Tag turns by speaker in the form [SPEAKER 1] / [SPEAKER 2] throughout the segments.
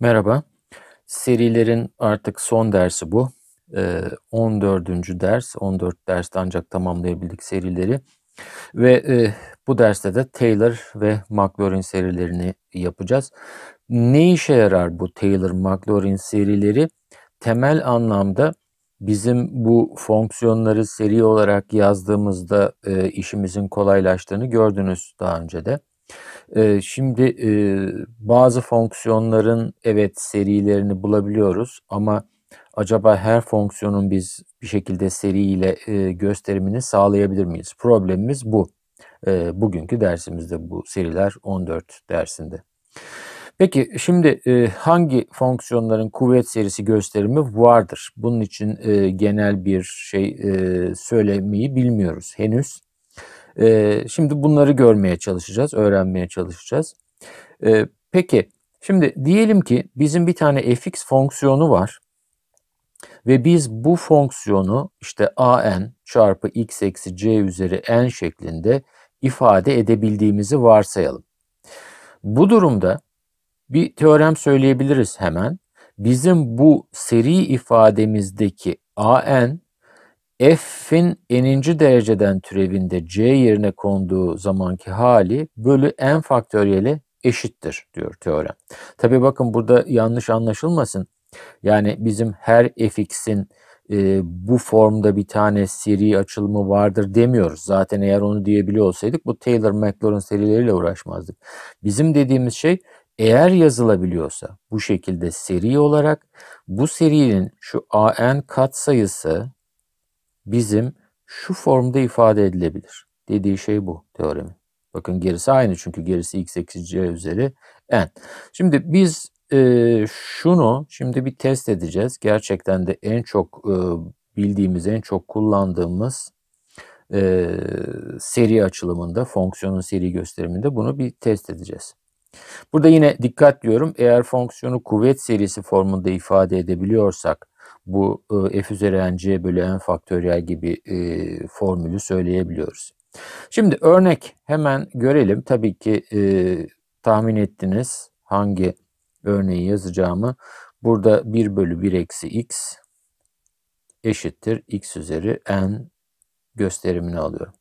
[SPEAKER 1] Merhaba. Serilerin artık son dersi bu. 14. Ee, ders, 14 derste ancak tamamlayabildik serileri. Ve e, bu derste de Taylor ve McLaurin serilerini yapacağız. Ne işe yarar bu Taylor-McLaurin serileri? Temel anlamda bizim bu fonksiyonları seri olarak yazdığımızda e, işimizin kolaylaştığını gördünüz daha önce de. Ee, şimdi e, bazı fonksiyonların evet serilerini bulabiliyoruz ama acaba her fonksiyonun biz bir şekilde seriyle e, gösterimini sağlayabilir miyiz? Problemimiz bu. Ee, bugünkü dersimizde bu seriler 14 dersinde. Peki şimdi e, hangi fonksiyonların kuvvet serisi gösterimi vardır? Bunun için genel bir şey söylemeyi bilmiyoruz henüz. E, şimdi bunları görmeye çalışacağız, öğrenmeye çalışacağız. E, peki şimdi diyelim ki bizim bir tane fx fonksiyonu var ve biz bu fonksiyonu işte an çarpı x eksi c üzeri n şeklinde ifade edebildiğimizi varsayalım. Bu durumda bir teorem söyleyebiliriz hemen. Bizim bu seri ifademizdeki an f'in eninci dereceden türevinde c yerine konduğu zamanki hali bölü n faktöriyeli eşittir diyor teorem. Tabi bakın burada yanlış anlaşılmasın. Yani bizim her fx'in e, bu formda bir tane seri açılımı vardır demiyoruz. Zaten eğer onu diyebiliyor olsaydık bu Taylor maclaurin serileriyle uğraşmazdık. Bizim dediğimiz şey eğer yazılabiliyorsa bu şekilde seri olarak bu serinin şu an kat sayısı bizim şu formda ifade edilebilir. Dediği şey bu teoremin. Bakın gerisi aynı çünkü gerisi x eksi c üzeri n. Şimdi biz e, şunu şimdi bir test edeceğiz. Gerçekten de en çok e, bildiğimiz, en çok kullandığımız e, seri açılımında, fonksiyonun seri gösteriminde bunu bir test edeceğiz. Burada yine dikkat diyorum. Eğer fonksiyonu kuvvet serisi formunda ifade edebiliyorsak bu e, f üzeri nc bölü n faktöriyel gibi e, formülü söyleyebiliyoruz. Şimdi örnek hemen görelim. Tabii ki e, tahmin ettiniz hangi örneği yazacağımı. Burada 1 bölü 1 eksi x eşittir x üzeri n gösterimini alıyorum.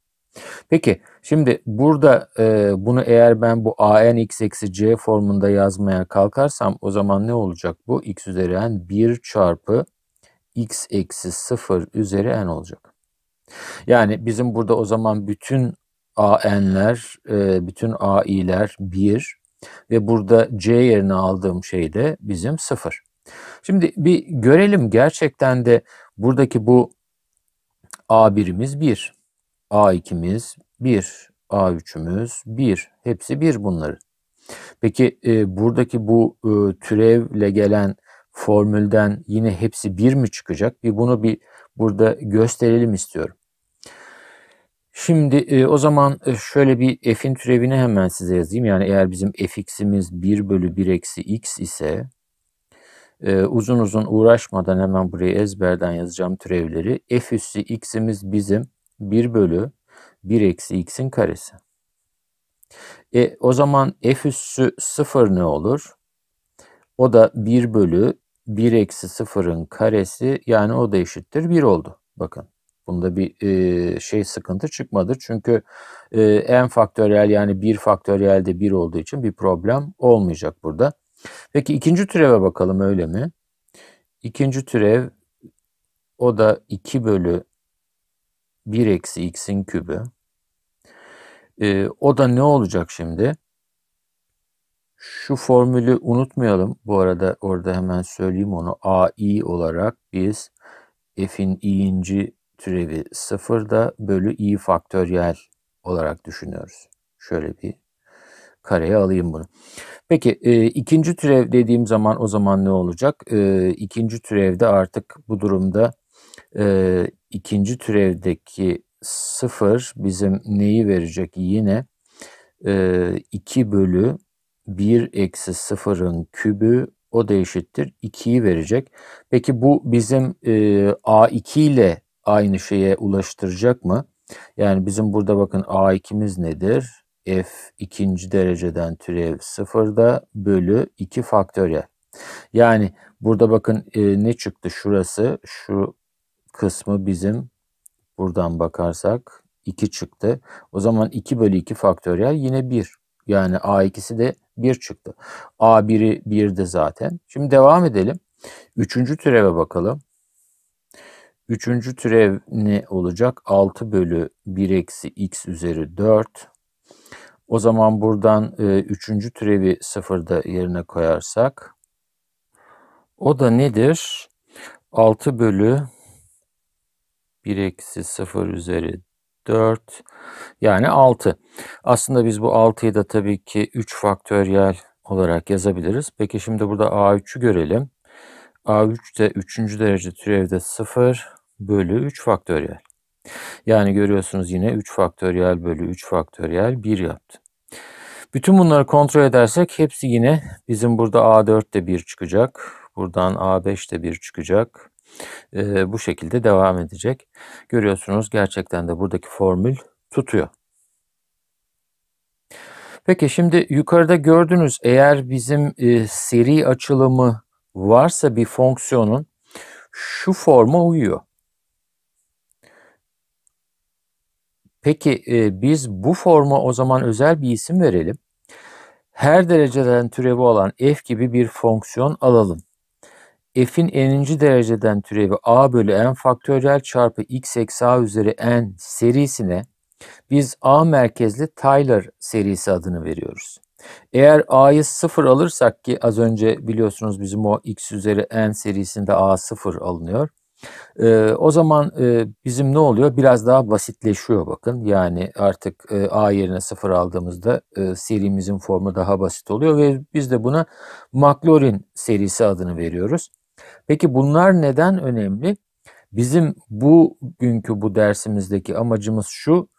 [SPEAKER 1] Peki şimdi burada e, bunu eğer ben bu anx eksi c formunda yazmaya kalkarsam o zaman ne olacak bu? x üzeri n 1 çarpı x eksi 0 üzeri n olacak. Yani bizim burada o zaman bütün an'ler, e, bütün ai'ler 1 ve burada c yerine aldığım şey de bizim 0. Şimdi bir görelim gerçekten de buradaki bu a birimiz 1. A2'miz, 1 A3'ümüz, 1. Hepsi 1 bunları. Peki e, buradaki bu e, türevle gelen formülden yine hepsi 1 mi çıkacak? Bir bunu bir burada gösterelim istiyorum. Şimdi e, o zaman e, şöyle bir f'in türevini hemen size yazayım. Yani eğer bizim fx'imiz 1 bölü 1 eksi x ise e, uzun uzun uğraşmadan hemen buraya ezberden yazacağım türevleri. f üssü x'imiz bizim 1 bölü 1 eksi x'in karesi. E, o zaman f üssü 0 ne olur? O da 1 bölü 1 eksi 0'ın karesi yani o da eşittir 1 oldu. Bakın bunda bir e, şey sıkıntı çıkmadı. Çünkü e, n faktöriyel yani 1 faktöriyel de 1 olduğu için bir problem olmayacak burada. Peki ikinci türeve bakalım öyle mi? İkinci türev o da 2 bölü 1 eksi x'in kübü. E, o da ne olacak şimdi? Şu formülü unutmayalım. Bu arada orada hemen söyleyeyim onu. a i olarak biz f'in i'inci türevi sıfırda bölü i faktöriyel olarak düşünüyoruz. Şöyle bir kareye alayım bunu. Peki e, ikinci türev dediğim zaman o zaman ne olacak? E, ikinci türevde artık bu durumda e, ikinci türevdeki sıfır bizim neyi verecek? Yine e, ee, 2 bölü 1 eksi sıfırın kübü o da eşittir 2'yi verecek. Peki bu bizim e, A2 ile aynı şeye ulaştıracak mı? Yani bizim burada bakın A2'miz nedir? F ikinci dereceden türev sıfırda bölü 2 faktöriyel. Yani burada bakın e, ne çıktı şurası? Şu kısmı bizim buradan bakarsak 2 çıktı. O zaman 2 bölü 2 faktöriyel yine 1. Yani A2'si de 1 çıktı. A1'i 1'di zaten. Şimdi devam edelim. Üçüncü türeve bakalım. Üçüncü türev ne olacak? 6 bölü 1 eksi x üzeri 4. O zaman buradan e, üçüncü türevi sıfırda yerine koyarsak. O da nedir? 6 bölü 1 eksi 0 üzeri 4 yani 6. Aslında biz bu 6'yı da tabii ki 3 faktöriyel olarak yazabiliriz. Peki şimdi burada A3'ü görelim. A3 de 3. derece türevde 0 bölü 3 faktöriyel. Yani görüyorsunuz yine 3 faktöriyel bölü 3 faktöriyel 1 yaptı. Bütün bunları kontrol edersek hepsi yine bizim burada A4 de 1 çıkacak. Buradan A5 de 1 çıkacak e, bu şekilde devam edecek. Görüyorsunuz gerçekten de buradaki formül tutuyor. Peki şimdi yukarıda gördünüz eğer bizim e, seri açılımı varsa bir fonksiyonun şu forma uyuyor. Peki e, biz bu forma o zaman özel bir isim verelim. Her dereceden türevi olan f gibi bir fonksiyon alalım f'in n'inci dereceden türevi a bölü n faktöriyel çarpı x eksi a üzeri n serisine biz a merkezli Taylor serisi adını veriyoruz. Eğer a'yı 0 alırsak ki az önce biliyorsunuz bizim o x üzeri n serisinde a 0 alınıyor. E, o zaman e, bizim ne oluyor? Biraz daha basitleşiyor bakın. Yani artık e, A yerine 0 aldığımızda e, serimizin formu daha basit oluyor ve biz de buna Maclaurin serisi adını veriyoruz. Peki bunlar neden önemli? Bizim bugünkü bu dersimizdeki amacımız şu.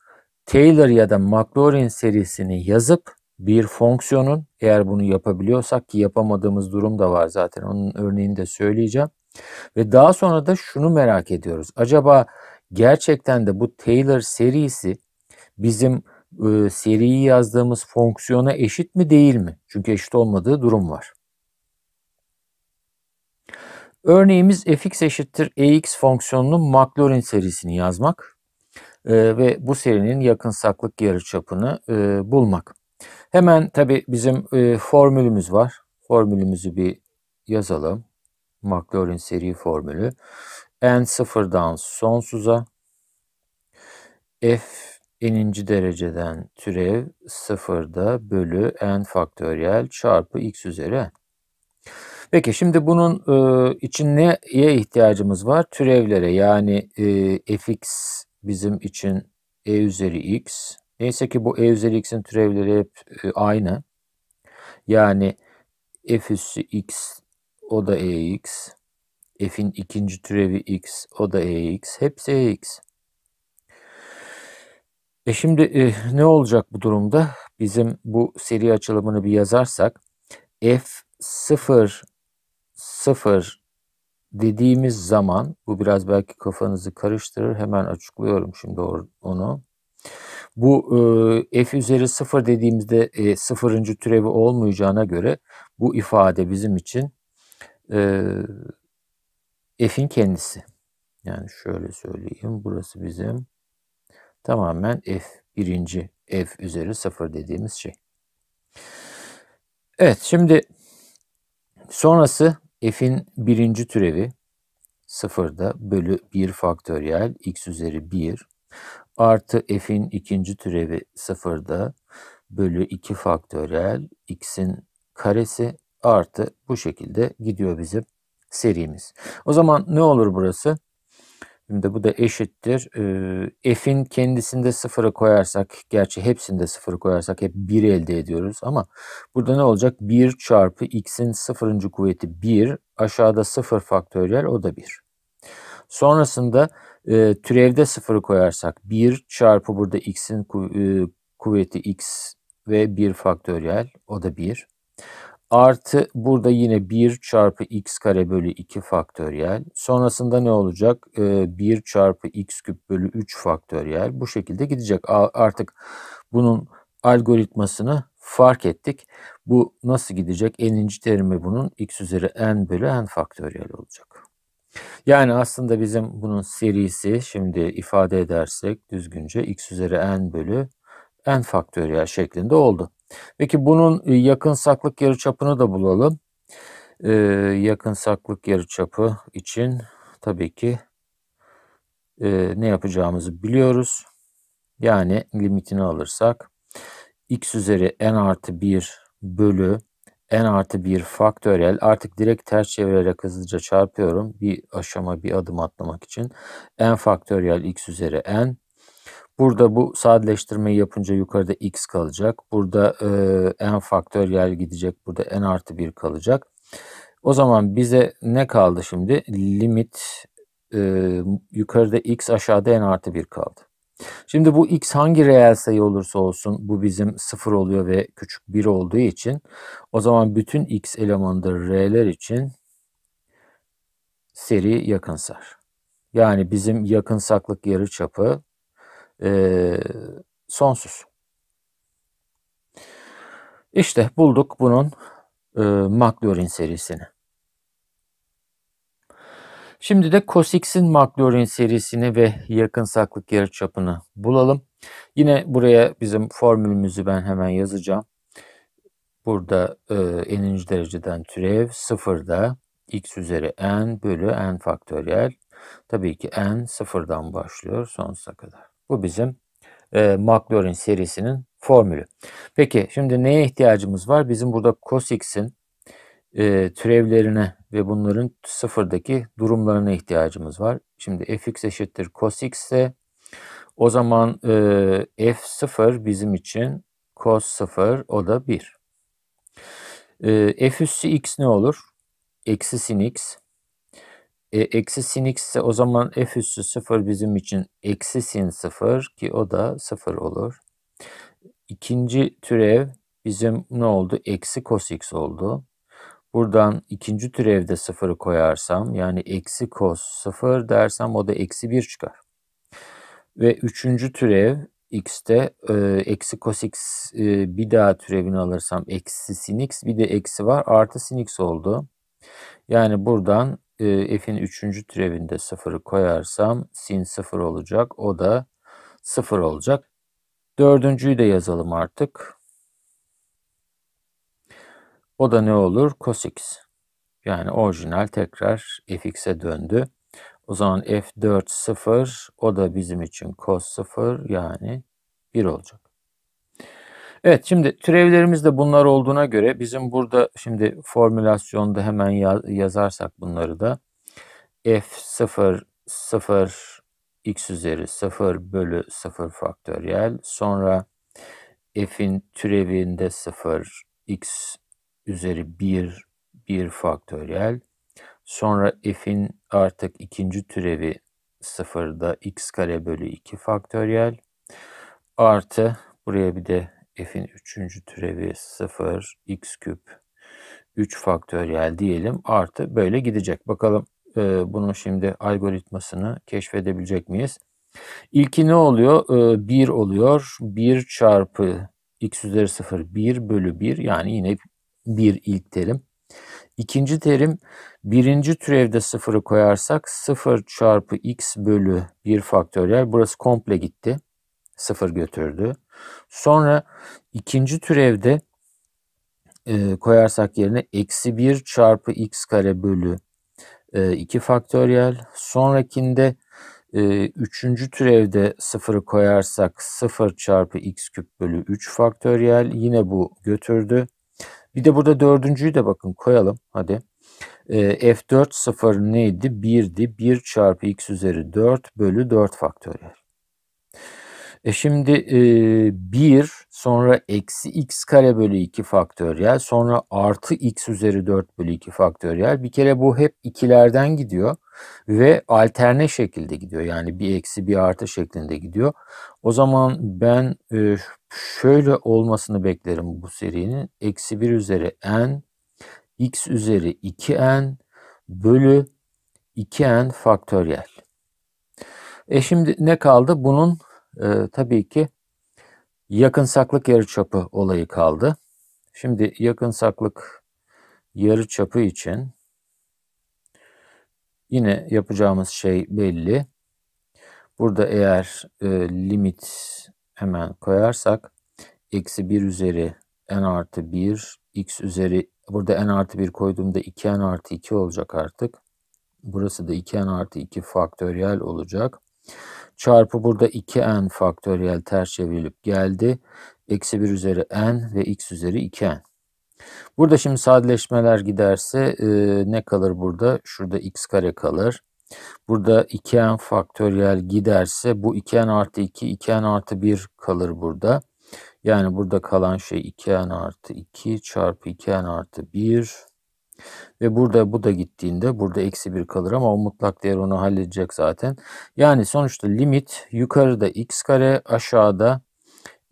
[SPEAKER 1] Taylor ya da Maclaurin serisini yazıp bir fonksiyonun eğer bunu yapabiliyorsak ki yapamadığımız durum da var zaten onun örneğini de söyleyeceğim. Ve daha sonra da şunu merak ediyoruz. Acaba gerçekten de bu Taylor serisi bizim e, seriyi yazdığımız fonksiyona eşit mi değil mi? Çünkü eşit olmadığı durum var. Örneğimiz fx eşittir ex fonksiyonunun Maclaurin serisini yazmak e, ve bu serinin yakınsaklık yarıçapını e, bulmak. Hemen tabi bizim e, formülümüz var. Formülümüzü bir yazalım. Maclaurin seri formülü. N sıfırdan sonsuza f eninci dereceden türev sıfırda bölü n faktöriyel çarpı x üzeri n. Peki şimdi bunun e, için neye ihtiyacımız var? Türevlere yani e, fx bizim için e üzeri x. Neyse ki bu e üzeri x'in türevleri hep e, aynı. Yani f üssü x o da ex. F'in ikinci türevi x o da ex. Hepsi ex. E şimdi e, ne olacak bu durumda? Bizim bu seri açılımını bir yazarsak f 0 sıfır dediğimiz zaman, bu biraz belki kafanızı karıştırır, hemen açıklıyorum şimdi onu. Bu e, f üzeri sıfır dediğimizde e, sıfırıncı türevi olmayacağına göre bu ifade bizim için e, f'in kendisi. Yani şöyle söyleyeyim, burası bizim tamamen f birinci f üzeri sıfır dediğimiz şey. Evet, şimdi sonrası f'in birinci türevi sıfırda bölü 1 faktöriyel x üzeri 1 artı f'in ikinci türevi sıfırda bölü 2 faktöriyel x'in karesi artı bu şekilde gidiyor bizim serimiz. O zaman ne olur burası? Şimdi bu da eşittir. E, f'in kendisinde sıfırı koyarsak, gerçi hepsinde sıfırı koyarsak hep 1 elde ediyoruz ama burada ne olacak? 1 çarpı x'in sıfırıncı kuvveti 1, aşağıda 0 faktöriyel o da 1. Sonrasında e, türevde sıfırı koyarsak 1 çarpı burada x'in e, kuvveti x ve 1 faktöriyel o da 1. Artı burada yine 1 çarpı x kare bölü 2 faktöriyel. Sonrasında ne olacak? 1 ee, çarpı x küp bölü 3 faktöriyel. Bu şekilde gidecek. Artık bunun algoritmasını fark ettik. Bu nasıl gidecek? Eninci terimi bunun x üzeri n bölü n faktöriyel olacak. Yani aslında bizim bunun serisi şimdi ifade edersek düzgünce x üzeri n bölü n faktöriyel şeklinde oldu. Peki bunun e, yakın saklık yarıçapını da bulalım. Ee, yakın saklık yarıçapı için tabii ki e, ne yapacağımızı biliyoruz. Yani limitini alırsak x üzeri n artı 1 bölü n artı 1 faktörel. artık direkt ters çevirerek hızlıca çarpıyorum bir aşama bir adım atlamak için n faktörel x üzeri n Burada bu sadeleştirmeyi yapınca yukarıda x kalacak. Burada e, n faktöriyel gidecek. Burada n artı 1 kalacak. O zaman bize ne kaldı şimdi? Limit e, yukarıda x aşağıda n artı 1 kaldı. Şimdi bu x hangi reel sayı olursa olsun bu bizim 0 oluyor ve küçük 1 olduğu için o zaman bütün x elemanında r'ler için seri yakınsar. Yani bizim yakınsaklık yarıçapı e, sonsuz. İşte bulduk bunun e, Maclaurin serisini. Şimdi de Cosx'in Maclaurin serisini ve yakınsaklık yarıçapını bulalım. Yine buraya bizim formülümüzü ben hemen yazacağım. Burada e, eninci dereceden türev sıfırda x üzeri n bölü n faktöriyel. Tabii ki n sıfırdan başlıyor sonsuza kadar. Bu bizim e, McLaurin serisinin formülü. Peki şimdi neye ihtiyacımız var? Bizim burada cosx'in e, türevlerine ve bunların sıfırdaki durumlarına ihtiyacımız var. Şimdi fx eşittir cos x ise o zaman e, f0 bizim için cos 0 o da 1. E, f üssü x ne olur? Eksi sin x e, eksi sin x ise o zaman f üssü 0 bizim için eksi sin 0 ki o da 0 olur. İkinci türev bizim ne oldu? Eksi cos x oldu. Buradan ikinci türevde 0'ı koyarsam yani eksi cos 0 dersem o da eksi 1 çıkar. Ve üçüncü türev x'te e, eksi cos x e, bir daha türevini alırsam eksi sin x bir de eksi var artı sin x oldu. Yani buradan e, f'in üçüncü türevinde sıfırı koyarsam sin sıfır olacak. O da sıfır olacak. Dördüncüyü de yazalım artık. O da ne olur? Cos x. Yani orijinal tekrar fx'e döndü. O zaman f4 sıfır. o da bizim için cos sıfır yani bir olacak. Evet şimdi türevlerimiz de bunlar olduğuna göre bizim burada şimdi formülasyonda hemen ya yazarsak bunları da f 0 0 x üzeri 0 bölü 0 faktöriyel sonra f'in türevinde 0 x üzeri 1 1 faktöriyel sonra f'in artık ikinci türevi 0'da x kare bölü 2 faktöriyel artı buraya bir de f'in üçüncü türevi 0 x küp 3 faktöriyel diyelim artı böyle gidecek. Bakalım e, bunun şimdi algoritmasını keşfedebilecek miyiz? İlki ne oluyor? E, 1 oluyor. 1 çarpı x üzeri 0 1 bölü 1 yani yine 1 ilk terim. İkinci terim birinci türevde sıfırı koyarsak 0 çarpı x bölü 1 faktöriyel burası komple gitti. 0 götürdü. Sonra ikinci türevde e, koyarsak yerine eksi 1 çarpı x kare bölü e, 2 faktöriyel. Sonrakinde e, üçüncü türevde sıfırı koyarsak 0 çarpı x küp bölü 3 faktöriyel. Yine bu götürdü. Bir de burada dördüncüyü de bakın koyalım hadi. E, F4 sıfır neydi? 1'di. 1 çarpı x üzeri 4 bölü 4 faktöriyel. E şimdi e, 1 sonra eksi x kare bölü 2 faktöriyel sonra artı x üzeri 4 bölü 2 faktöriyel bir kere bu hep ikilerden gidiyor ve alterne şekilde gidiyor yani bir eksi bir artı şeklinde gidiyor. O zaman ben e, şöyle olmasını beklerim bu serinin eksi 1 üzeri n x üzeri 2n bölü 2n faktöriyel. E şimdi ne kaldı? Bunun e, tabii ki yakınsaklık yarıçapı olayı kaldı. Şimdi yakınsaklık yarıçapı için yine yapacağımız şey belli. Burada eğer e, limit hemen koyarsak eksi 1 üzeri n artı 1 x üzeri burada n artı 1 koyduğumda 2n artı 2 olacak artık. Burası da 2n artı 2 faktöriyel olacak. Çarpı burada 2n faktöriyel ters çevrilip geldi. Eksi 1 üzeri n ve x üzeri 2n. Burada şimdi sadeleşmeler giderse e, ne kalır burada? Şurada x kare kalır. Burada 2n faktöriyel giderse bu 2n artı 2, 2n artı 1 kalır burada. Yani burada kalan şey 2n artı 2 çarpı 2n artı 1 ve burada bu da gittiğinde burada eksi 1 kalır ama o mutlak değer onu halledecek zaten. Yani sonuçta limit yukarıda x kare aşağıda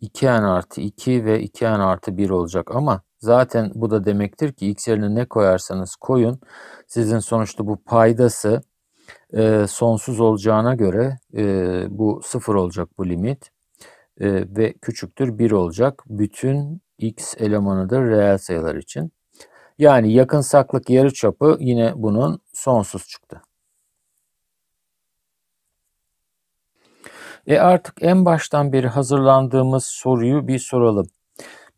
[SPEAKER 1] 2n artı 2 ve 2n artı 1 olacak ama zaten bu da demektir ki x yerine ne koyarsanız koyun sizin sonuçta bu paydası e, sonsuz olacağına göre e, bu sıfır olacak bu limit e, ve küçüktür 1 olacak. Bütün x elemanı da reel sayılar için. Yani yakınsaklık yarıçapı yine bunun sonsuz çıktı. E artık en baştan beri hazırlandığımız soruyu bir soralım.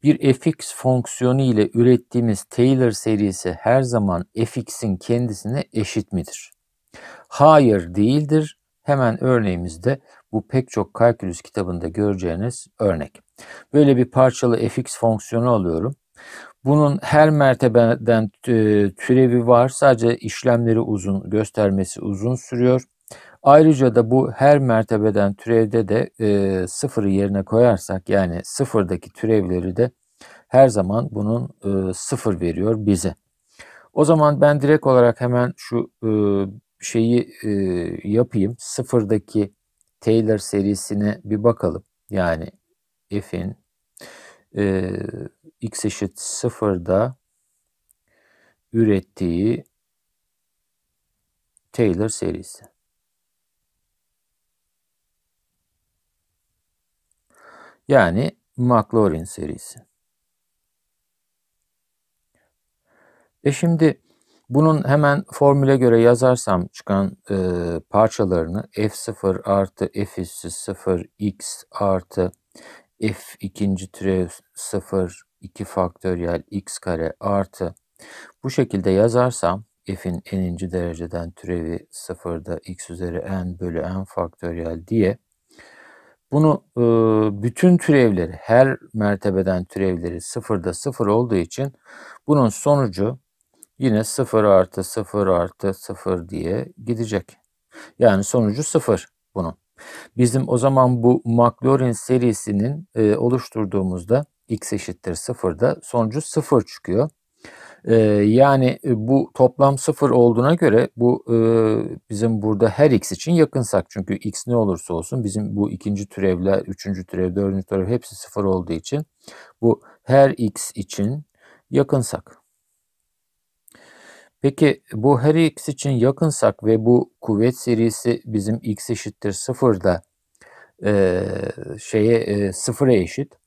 [SPEAKER 1] Bir fx fonksiyonu ile ürettiğimiz Taylor serisi her zaman fx'in kendisine eşit midir? Hayır değildir. Hemen örneğimizde bu pek çok kalkülüs kitabında göreceğiniz örnek. Böyle bir parçalı fx fonksiyonu alıyorum. Bunun her mertebeden e, türevi var. Sadece işlemleri uzun, göstermesi uzun sürüyor. Ayrıca da bu her mertebeden türevde de e, sıfırı yerine koyarsak yani sıfırdaki türevleri de her zaman bunun e, sıfır veriyor bize. O zaman ben direkt olarak hemen şu e, şeyi e, yapayım. Sıfırdaki Taylor serisine bir bakalım. Yani f'in e, x eşit sıfırda ürettiği Taylor serisi. Yani Maclaurin serisi. E şimdi bunun hemen formüle göre yazarsam çıkan e, parçalarını f0 artı f üssü 0 x artı f ikinci türev 0 2 faktöriyel x kare artı bu şekilde yazarsam f'in n'inci dereceden türevi sıfırda x üzeri n bölü n faktöriyel diye bunu e, bütün türevleri her mertebeden türevleri sıfırda sıfır olduğu için bunun sonucu yine sıfır artı sıfır artı sıfır diye gidecek. Yani sonucu sıfır bunun. Bizim o zaman bu Maclaurin serisinin e, oluşturduğumuzda x eşittir 0'da sonucu 0 çıkıyor. Ee, yani e, bu toplam 0 olduğuna göre bu e, bizim burada her x için yakınsak. Çünkü x ne olursa olsun bizim bu ikinci türevler, üçüncü türev, dördüncü türev hepsi 0 olduğu için bu her x için yakınsak. Peki bu her x için yakınsak ve bu kuvvet serisi bizim x eşittir 0'da e, şeye e, eşit.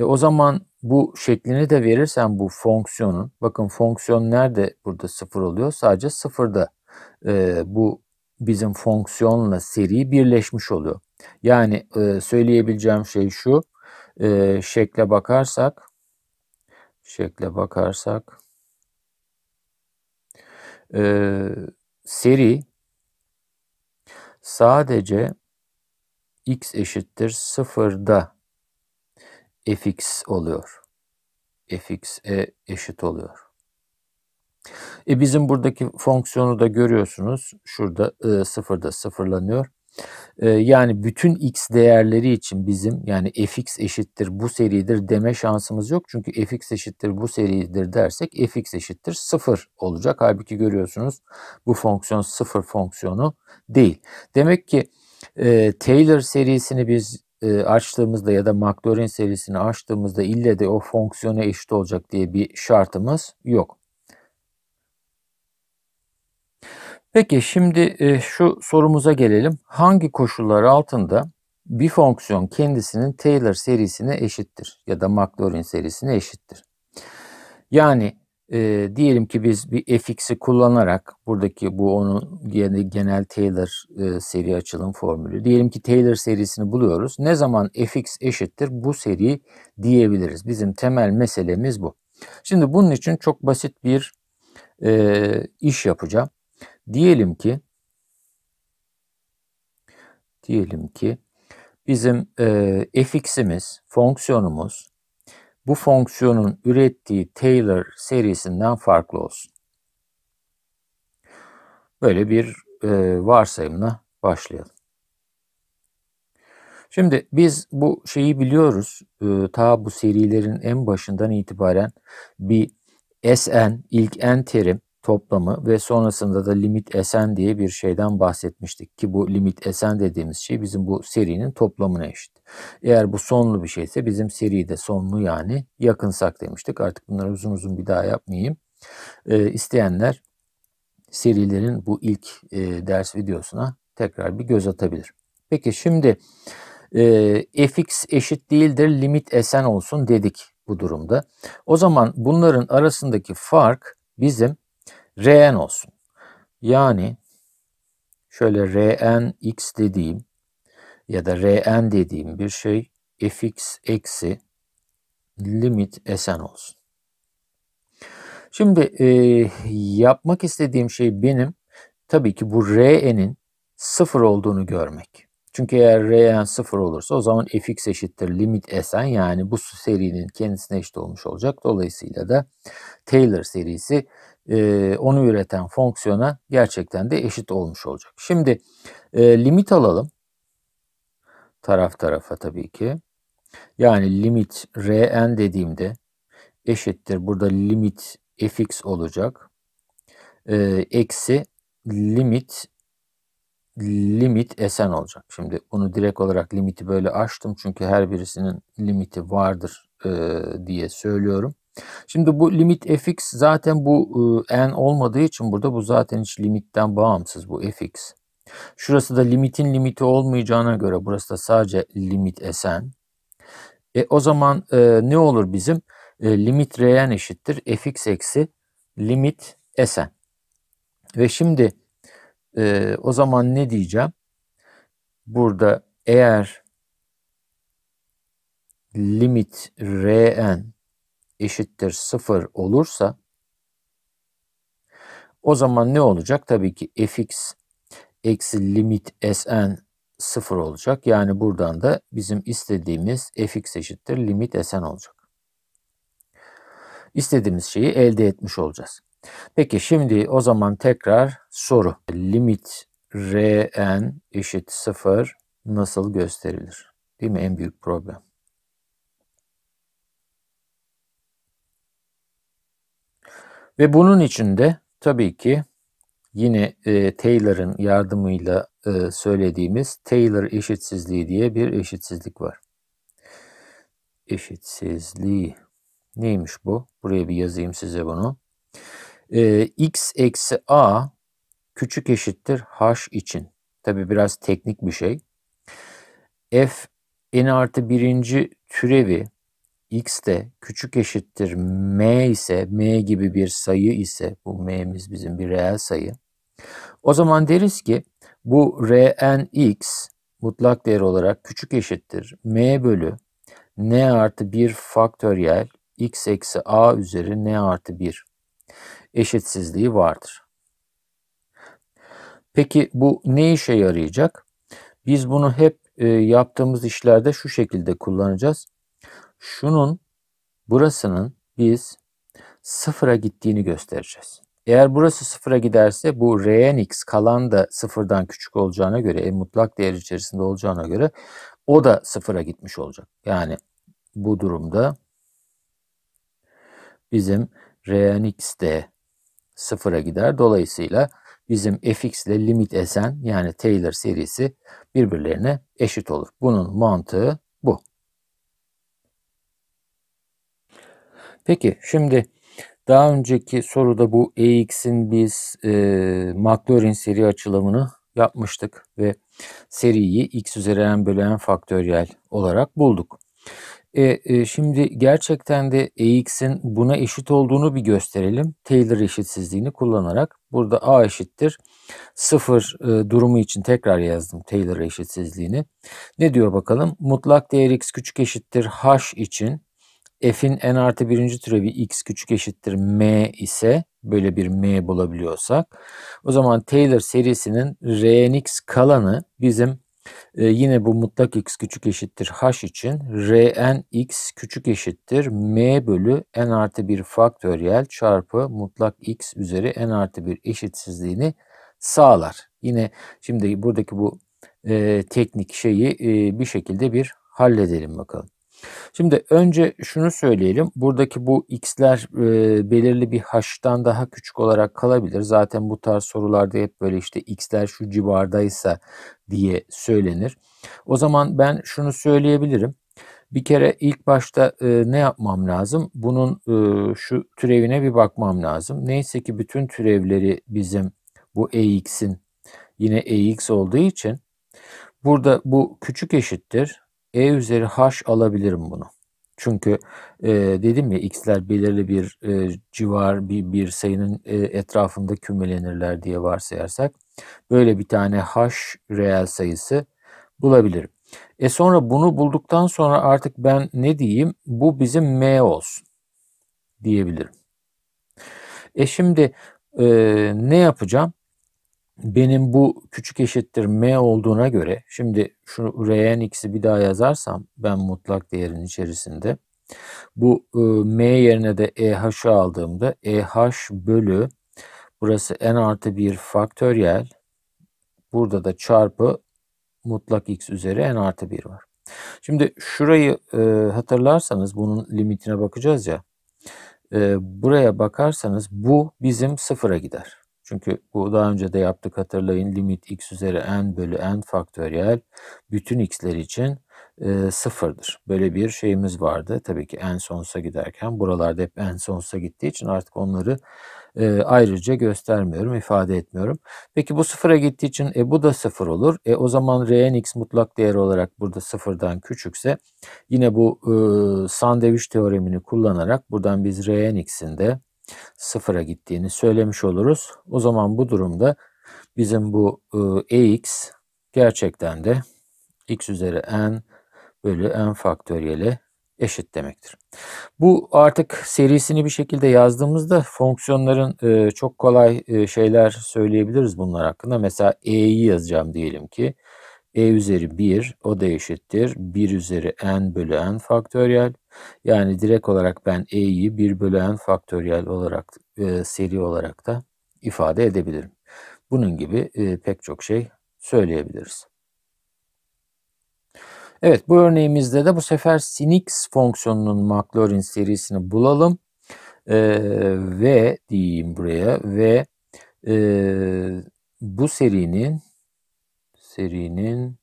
[SPEAKER 1] E, o zaman bu şeklini de verirsen bu fonksiyonun, bakın fonksiyon nerede burada sıfır oluyor? Sadece sıfırda e, bu bizim fonksiyonla seri birleşmiş oluyor. Yani e, söyleyebileceğim şey şu, e, şekle bakarsak, şekle bakarsak, e, seri sadece x eşittir sıfırda fx oluyor. e eşit oluyor. E bizim buradaki fonksiyonu da görüyorsunuz. Şurada e, sıfırda sıfırlanıyor. E, yani bütün x değerleri için bizim yani fx eşittir bu seridir deme şansımız yok. Çünkü fx eşittir bu seridir dersek fx eşittir sıfır olacak. Halbuki görüyorsunuz bu fonksiyon sıfır fonksiyonu değil. Demek ki e, Taylor serisini biz e, açtığımızda ya da McLaurin serisini açtığımızda ille de o fonksiyona eşit olacak diye bir şartımız yok. Peki şimdi e, şu sorumuza gelelim. Hangi koşullar altında bir fonksiyon kendisinin Taylor serisine eşittir ya da McLaurin serisine eşittir? Yani e, diyelim ki biz bir fx'i kullanarak buradaki bu onun genel Taylor e, seri açılım formülü. Diyelim ki Taylor serisini buluyoruz. Ne zaman fx eşittir bu seri diyebiliriz. Bizim temel meselemiz bu. Şimdi bunun için çok basit bir e, iş yapacağım. Diyelim ki diyelim ki bizim e, fx'imiz, fonksiyonumuz bu fonksiyonun ürettiği Taylor serisinden farklı olsun. Böyle bir e, varsayımla başlayalım. Şimdi biz bu şeyi biliyoruz. E, ta bu serilerin en başından itibaren bir SN, ilk N terim toplamı ve sonrasında da limit esen diye bir şeyden bahsetmiştik ki bu limit esen dediğimiz şey bizim bu serinin toplamına eşit. Eğer bu sonlu bir şeyse bizim seri de sonlu yani yakınsak demiştik. Artık bunları uzun uzun bir daha yapmayayım. Ee, isteyenler serilerin bu ilk e, ders videosuna tekrar bir göz atabilir. Peki şimdi e, fx eşit değildir limit esen olsun dedik bu durumda. O zaman bunların arasındaki fark bizim Rn olsun. Yani şöyle Rn x dediğim ya da Rn dediğim bir şey fx eksi limit Sn olsun. Şimdi e, yapmak istediğim şey benim tabii ki bu Rn'in sıfır olduğunu görmek. Çünkü eğer Rn sıfır olursa o zaman fx eşittir limit Sn yani bu serinin kendisine eşit olmuş olacak. Dolayısıyla da Taylor serisi e, onu üreten fonksiyona gerçekten de eşit olmuş olacak. Şimdi e, limit alalım. Taraf tarafa tabii ki. Yani limit rn dediğimde eşittir. Burada limit fx olacak. E, eksi limit limit esen olacak. Şimdi bunu direkt olarak limiti böyle açtım çünkü her birisinin limiti vardır e, diye söylüyorum. Şimdi bu limit fx zaten bu ıı, n olmadığı için burada bu zaten hiç limitten bağımsız bu fx. Şurası da limitin limiti olmayacağına göre burası da sadece limit Sn. E, o zaman e, ne olur bizim? E, limit Rn eşittir fx eksi limit Sn. Ve şimdi e, o zaman ne diyeceğim? Burada eğer limit Rn eşittir 0 olursa o zaman ne olacak? Tabii ki fx eksi limit sn 0 olacak. Yani buradan da bizim istediğimiz fx eşittir limit sn olacak. İstediğimiz şeyi elde etmiş olacağız. Peki şimdi o zaman tekrar soru. Limit rn eşit 0 nasıl gösterilir? Değil mi en büyük problem? Ve bunun içinde tabii ki yine e, Taylor'ın yardımıyla e, söylediğimiz Taylor eşitsizliği diye bir eşitsizlik var. Eşitsizliği neymiş bu? Buraya bir yazayım size bunu. E, x eksi a küçük eşittir h için. Tabii biraz teknik bir şey. f n artı birinci türevi x de küçük eşittir m ise m gibi bir sayı ise bu m'miz bizim bir reel sayı. O zaman deriz ki bu rn x mutlak değer olarak küçük eşittir m bölü n artı 1 faktöriyel x eksi a üzeri n artı 1 eşitsizliği vardır. Peki bu ne işe yarayacak? Biz bunu hep e, yaptığımız işlerde şu şekilde kullanacağız şunun burasının biz sıfıra gittiğini göstereceğiz. Eğer burası sıfıra giderse bu Rn x kalan da sıfırdan küçük olacağına göre e, mutlak değer içerisinde olacağına göre o da sıfıra gitmiş olacak. Yani bu durumda bizim Rn x de sıfıra gider. Dolayısıyla bizim fx ile limit esen yani Taylor serisi birbirlerine eşit olur. Bunun mantığı Peki şimdi daha önceki soruda bu EX'in biz e, Maclaurin seri açılımını yapmıştık ve seriyi x üzeri n bölü n faktöriyel olarak bulduk. E, e, şimdi gerçekten de EX'in buna eşit olduğunu bir gösterelim. Taylor eşitsizliğini kullanarak burada A eşittir. Sıfır e, durumu için tekrar yazdım Taylor eşitsizliğini. Ne diyor bakalım? Mutlak değer X küçük eşittir H için f'in n artı birinci türevi x küçük eşittir m ise böyle bir m bulabiliyorsak o zaman Taylor serisinin rnx kalanı bizim e, yine bu mutlak x küçük eşittir h için rnx küçük eşittir m bölü n artı bir faktöriyel çarpı mutlak x üzeri n artı bir eşitsizliğini sağlar. Yine şimdi buradaki bu e, teknik şeyi e, bir şekilde bir halledelim bakalım. Şimdi önce şunu söyleyelim. Buradaki bu x'ler e, belirli bir h'tan daha küçük olarak kalabilir. Zaten bu tarz sorularda hep böyle işte x'ler şu civardaysa diye söylenir. O zaman ben şunu söyleyebilirim. Bir kere ilk başta e, ne yapmam lazım? Bunun e, şu türevine bir bakmam lazım. Neyse ki bütün türevleri bizim bu ex'in yine ex olduğu için burada bu küçük eşittir e üzeri H alabilirim bunu. Çünkü e, dedim ya x'ler belirli bir e, civar bir, bir sayının e, etrafında kümelenirler diye varsayarsak böyle bir tane h reel sayısı bulabilirim. E sonra bunu bulduktan sonra artık ben ne diyeyim? Bu bizim m olsun diyebilirim. E şimdi e, ne yapacağım? benim bu küçük eşittir m olduğuna göre şimdi şu rn x'i bir daha yazarsam ben mutlak değerin içerisinde bu e, m yerine de eh'ı aldığımda eh bölü burası n artı 1 faktöriyel burada da çarpı mutlak x üzeri n artı 1 var. Şimdi şurayı e, hatırlarsanız bunun limitine bakacağız ya e, buraya bakarsanız bu bizim sıfıra gider. Çünkü bu daha önce de yaptık hatırlayın. Limit x üzeri n bölü n faktöriyel bütün x'ler için e, sıfırdır. Böyle bir şeyimiz vardı. Tabii ki n sonsuza giderken buralarda hep n sonsuza gittiği için artık onları e, ayrıca göstermiyorum, ifade etmiyorum. Peki bu sıfıra gittiği için e, bu da sıfır olur. E, o zaman rn x mutlak değer olarak burada sıfırdan küçükse yine bu e, sandviç teoremini kullanarak buradan biz rn x'in de sıfıra gittiğini söylemiş oluruz. O zaman bu durumda bizim bu e ax gerçekten de x üzeri n bölü n faktöriyeli eşit demektir. Bu artık serisini bir şekilde yazdığımızda fonksiyonların e, çok kolay e, şeyler söyleyebiliriz bunlar hakkında. Mesela e'yi yazacağım diyelim ki e üzeri 1 o da eşittir. 1 üzeri n bölü n faktöriyel. Yani direkt olarak ben e'yi 1 bölü n faktöriyel olarak e, seri olarak da ifade edebilirim. Bunun gibi e, pek çok şey söyleyebiliriz. Evet bu örneğimizde de bu sefer sin x fonksiyonunun Maclaurin serisini bulalım. Ee, ve diyeyim buraya ve e, bu serinin serinin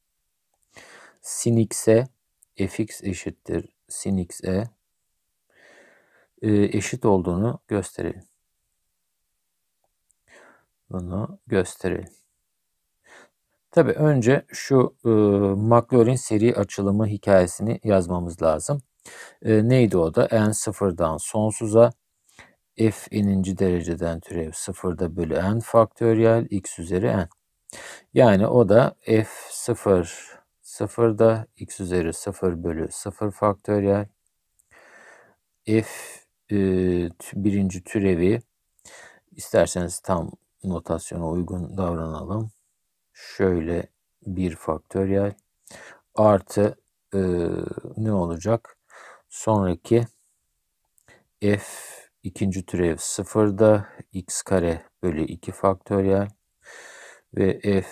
[SPEAKER 1] sin x'e fx eşittir sin x'e e, eşit olduğunu gösterelim. Bunu gösterelim. Tabi önce şu e, Maclaurin seri açılımı hikayesini yazmamız lazım. E, neydi o da? n sıfırdan sonsuza f n'inci dereceden türev sıfırda bölü n faktöriyel x üzeri n. Yani o da f0 da x üzeri 0 bölü 0 faktöriyel f e, birinci türevi isterseniz tam notasyona uygun davranalım. Şöyle 1 faktöriyel artı e, ne olacak? Sonraki f ikinci türev da x kare bölü 2 faktöriyel ve f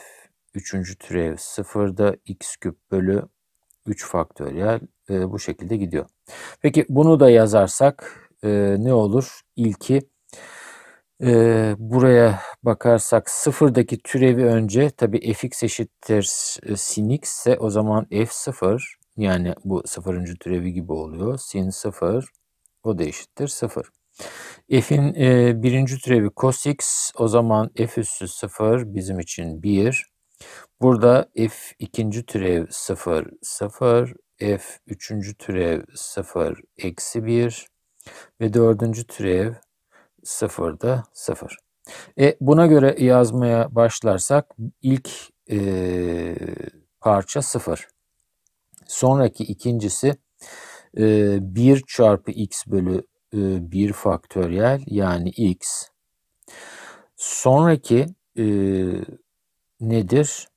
[SPEAKER 1] 3. türev 0'da x küp bölü 3 faktöriyel e, bu şekilde gidiyor. Peki bunu da yazarsak e, ne olur? İlki e, buraya bakarsak sıfırdaki türevi önce tabi fx eşittir e, sin x ise o zaman f 0 yani bu sıfırıncı türevi gibi oluyor. Sin 0 o da eşittir 0. F'in e, birinci türevi cos x o zaman f üssü 0 bizim için 1. Burada f ikinci türev 0 0 f üçüncü türev 0 eksi 1 ve dördüncü türev 0 da 0. E, buna göre yazmaya başlarsak ilk e, parça 0. Sonraki ikincisi e, 1 çarpı x bölü 1 e, faktöriyel yani x. Sonraki e, nedir?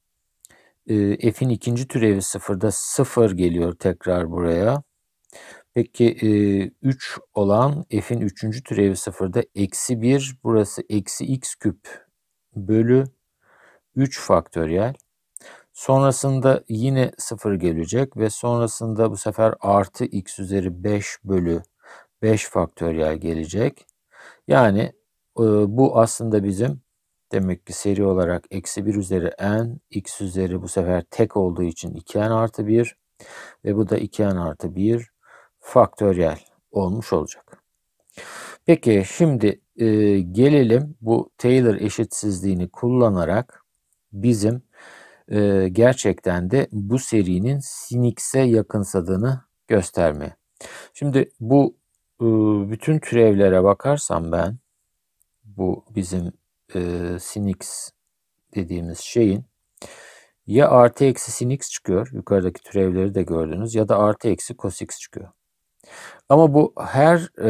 [SPEAKER 1] E, f'in ikinci türevi sıfırda sıfır geliyor tekrar buraya. Peki e, 3 olan f'in üçüncü türevi sıfırda eksi 1 burası eksi x küp bölü 3 faktöriyel. Sonrasında yine 0 gelecek ve sonrasında bu sefer artı x üzeri 5 bölü 5 faktöriyel gelecek. Yani e, bu aslında bizim demek ki seri olarak eksi 1 üzeri n, x üzeri bu sefer tek olduğu için 2n artı 1 ve bu da 2n artı 1 faktöriyel olmuş olacak. Peki şimdi e, gelelim bu Taylor eşitsizliğini kullanarak bizim e, gerçekten de bu serinin sinix'e yakınsadığını göstermeye. Şimdi bu bütün türevlere bakarsam ben bu bizim e, sin x dediğimiz şeyin ya artı eksi sin x çıkıyor. Yukarıdaki türevleri de gördünüz. Ya da artı eksi cos x çıkıyor. Ama bu her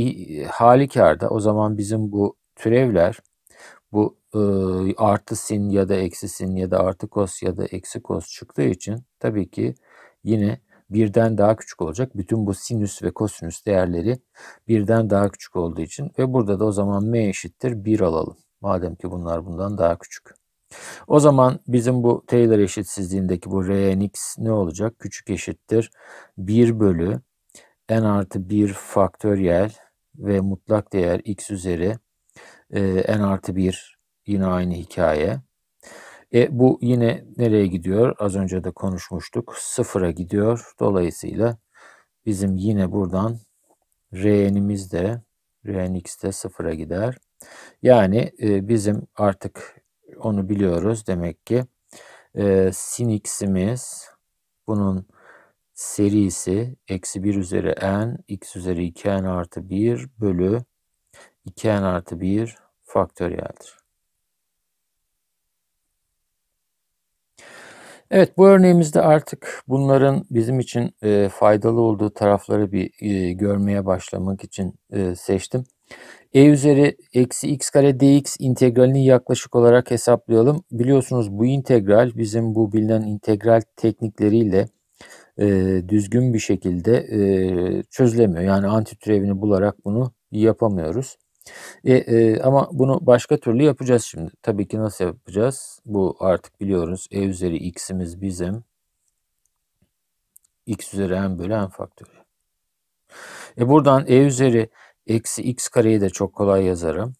[SPEAKER 1] e, halükarda o zaman bizim bu türevler bu e, artı sin ya da eksi sin ya da artı kos ya da eksi kos çıktığı için tabii ki yine birden daha küçük olacak. Bütün bu sinüs ve kosinüs değerleri birden daha küçük olduğu için ve burada da o zaman m eşittir 1 alalım. Madem ki bunlar bundan daha küçük. O zaman bizim bu Taylor eşitsizliğindeki bu Rnx ne olacak? Küçük eşittir 1 bölü n artı 1 faktöriyel ve mutlak değer x üzeri e, n artı 1 yine aynı hikaye e, bu yine nereye gidiyor? Az önce de konuşmuştuk. Sıfıra gidiyor. Dolayısıyla bizim yine buradan R'nimiz de Rnx de sıfıra gider. Yani e, bizim artık onu biliyoruz. Demek ki e, sin x'imiz bunun serisi eksi 1 üzeri n x üzeri 2n artı 1 bölü 2n artı 1 faktöriyeldir. Evet bu örneğimizde artık bunların bizim için e, faydalı olduğu tarafları bir e, görmeye başlamak için e, seçtim. E üzeri eksi x kare dx integralini yaklaşık olarak hesaplayalım. Biliyorsunuz bu integral bizim bu bilinen integral teknikleriyle e, düzgün bir şekilde e, çözülemiyor. Yani türevini bularak bunu yapamıyoruz. E, e, ama bunu başka türlü yapacağız şimdi. Tabii ki nasıl yapacağız? Bu artık biliyoruz. E üzeri x'imiz bizim. x üzeri n bölü n faktöriyel. E buradan e üzeri eksi x kareyi de çok kolay yazarım.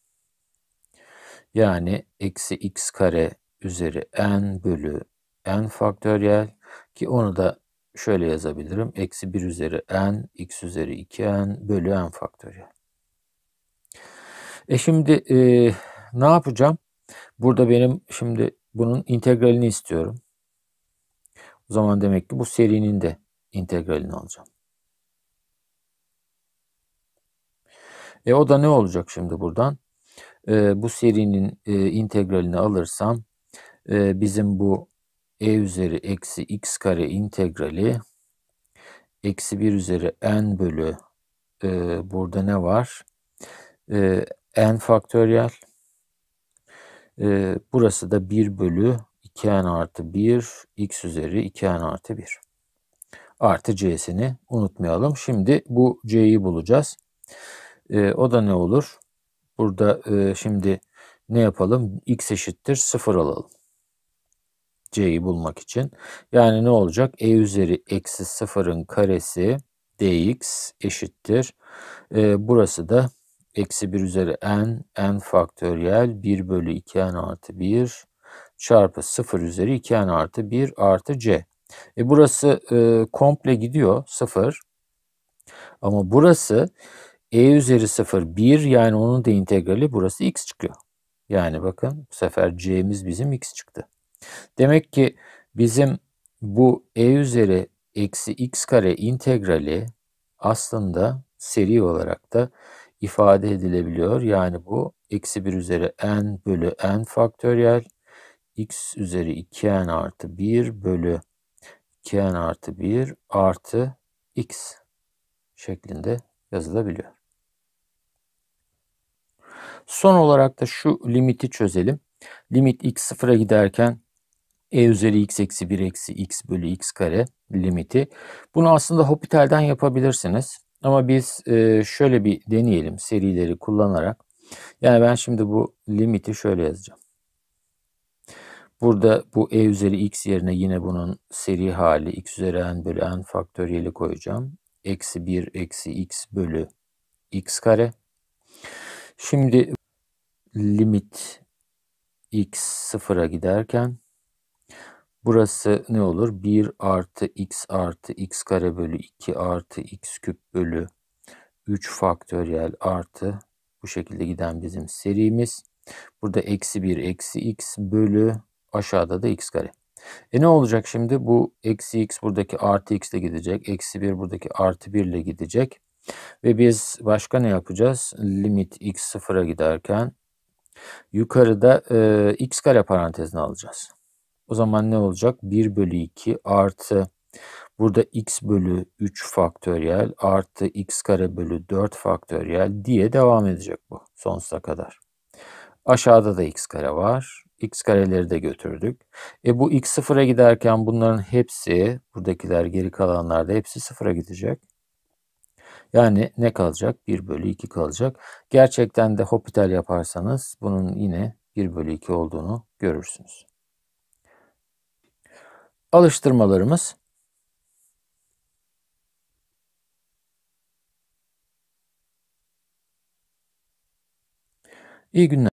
[SPEAKER 1] Yani eksi x kare üzeri n bölü n faktöriyel ki onu da şöyle yazabilirim. Eksi 1 üzeri n, x üzeri 2n bölü n faktöriyel. E şimdi e, ne yapacağım? Burada benim şimdi bunun integralini istiyorum. O zaman demek ki bu serinin de integralini alacağım. E o da ne olacak şimdi buradan? E, bu serinin e, integralini alırsam e, bizim bu e üzeri eksi x kare integrali eksi 1 üzeri n bölü e, burada ne var? E, n faktöriyel. E, burası da 1 bölü 2n artı 1 x üzeri 2n artı 1 artı c'sini unutmayalım. Şimdi bu c'yi bulacağız. E, o da ne olur? Burada e, şimdi ne yapalım? x eşittir 0 alalım. c'yi bulmak için. Yani ne olacak? e üzeri eksi 0'ın karesi dx eşittir. E, burası da eksi 1 üzeri n, n faktöriyel 1 bölü 2n artı 1 çarpı 0 üzeri 2n artı 1 artı c. E burası e, komple gidiyor 0 ama burası e üzeri 0 1 yani onun da integrali burası x çıkıyor. Yani bakın bu sefer c'miz bizim x çıktı. Demek ki bizim bu e üzeri eksi x kare integrali aslında seri olarak da ifade edilebiliyor. Yani bu eksi 1 üzeri n bölü n faktöriyel x üzeri 2n artı 1 bölü 2n artı 1 artı x şeklinde yazılabiliyor. Son olarak da şu limiti çözelim. Limit x sıfıra giderken e üzeri x eksi 1 eksi x bölü x kare limiti. Bunu aslında Hopital'den yapabilirsiniz. Ama biz e, şöyle bir deneyelim serileri kullanarak. Yani ben şimdi bu limiti şöyle yazacağım. Burada bu e üzeri x yerine yine bunun seri hali x üzeri n bölü n faktöriyeli koyacağım. Eksi 1 eksi x bölü x kare. Şimdi limit x sıfıra giderken Burası ne olur? 1 artı x artı x kare bölü 2 artı x küp bölü 3 faktöriyel artı bu şekilde giden bizim serimiz. Burada eksi 1 eksi x bölü aşağıda da x kare. E ne olacak şimdi? Bu eksi x buradaki artı x ile gidecek. Eksi 1 buradaki artı 1 ile gidecek. Ve biz başka ne yapacağız? Limit x sıfıra giderken yukarıda e, x kare parantezini alacağız. O zaman ne olacak? 1 bölü 2 artı burada x bölü 3 faktöriyel artı x kare bölü 4 faktöriyel diye devam edecek bu sonsuza kadar. Aşağıda da x kare var. x kareleri de götürdük. E bu x sıfıra giderken bunların hepsi, buradakiler geri kalanlar da hepsi sıfıra gidecek. Yani ne kalacak? 1 bölü 2 kalacak. Gerçekten de hopital yaparsanız bunun yine 1 bölü 2 olduğunu görürsünüz alıştırmalarımız İyi günler.